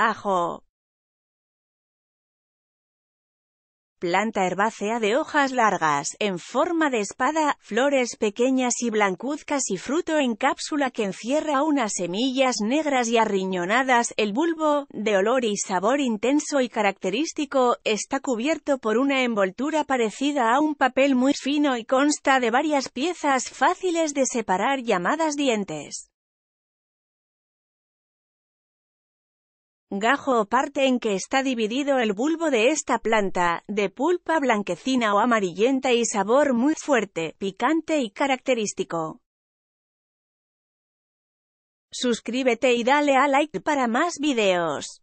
ajo. Planta herbácea de hojas largas, en forma de espada, flores pequeñas y blancuzcas y fruto en cápsula que encierra unas semillas negras y arriñonadas. El bulbo, de olor y sabor intenso y característico, está cubierto por una envoltura parecida a un papel muy fino y consta de varias piezas fáciles de separar llamadas dientes. gajo o parte en que está dividido el bulbo de esta planta, de pulpa blanquecina o amarillenta y sabor muy fuerte, picante y característico. Suscríbete y dale a like para más videos.